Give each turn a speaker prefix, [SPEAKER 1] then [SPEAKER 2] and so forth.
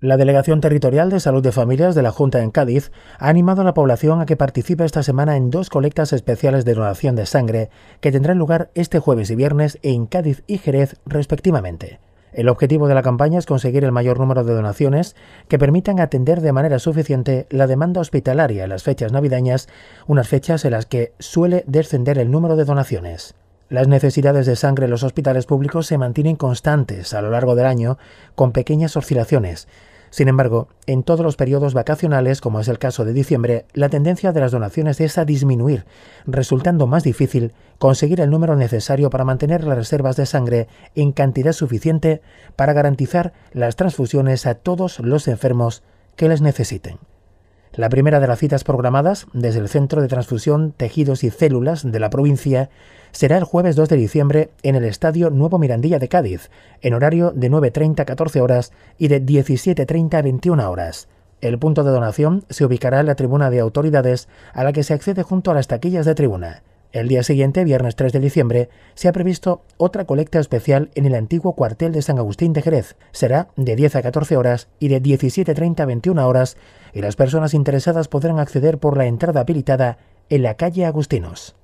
[SPEAKER 1] La Delegación Territorial de Salud de Familias de la Junta en Cádiz ha animado a la población a que participe esta semana en dos colectas especiales de donación de sangre que tendrán lugar este jueves y viernes en Cádiz y Jerez respectivamente. El objetivo de la campaña es conseguir el mayor número de donaciones que permitan atender de manera suficiente la demanda hospitalaria en las fechas navideñas, unas fechas en las que suele descender el número de donaciones. Las necesidades de sangre en los hospitales públicos se mantienen constantes a lo largo del año, con pequeñas oscilaciones. Sin embargo, en todos los periodos vacacionales, como es el caso de diciembre, la tendencia de las donaciones es a disminuir, resultando más difícil conseguir el número necesario para mantener las reservas de sangre en cantidad suficiente para garantizar las transfusiones a todos los enfermos que les necesiten la primera de las citas programadas desde el Centro de Transfusión, Tejidos y Células de la provincia será el jueves 2 de diciembre en el Estadio Nuevo Mirandilla de Cádiz, en horario de 9.30 a 14 horas y de 17.30 a 21 horas. El punto de donación se ubicará en la tribuna de autoridades a la que se accede junto a las taquillas de tribuna. El día siguiente, viernes 3 de diciembre, se ha previsto otra colecta especial en el antiguo cuartel de San Agustín de Jerez. Será de 10 a 14 horas y de 17.30 a 21 horas y las personas interesadas podrán acceder por la entrada habilitada en la calle Agustinos.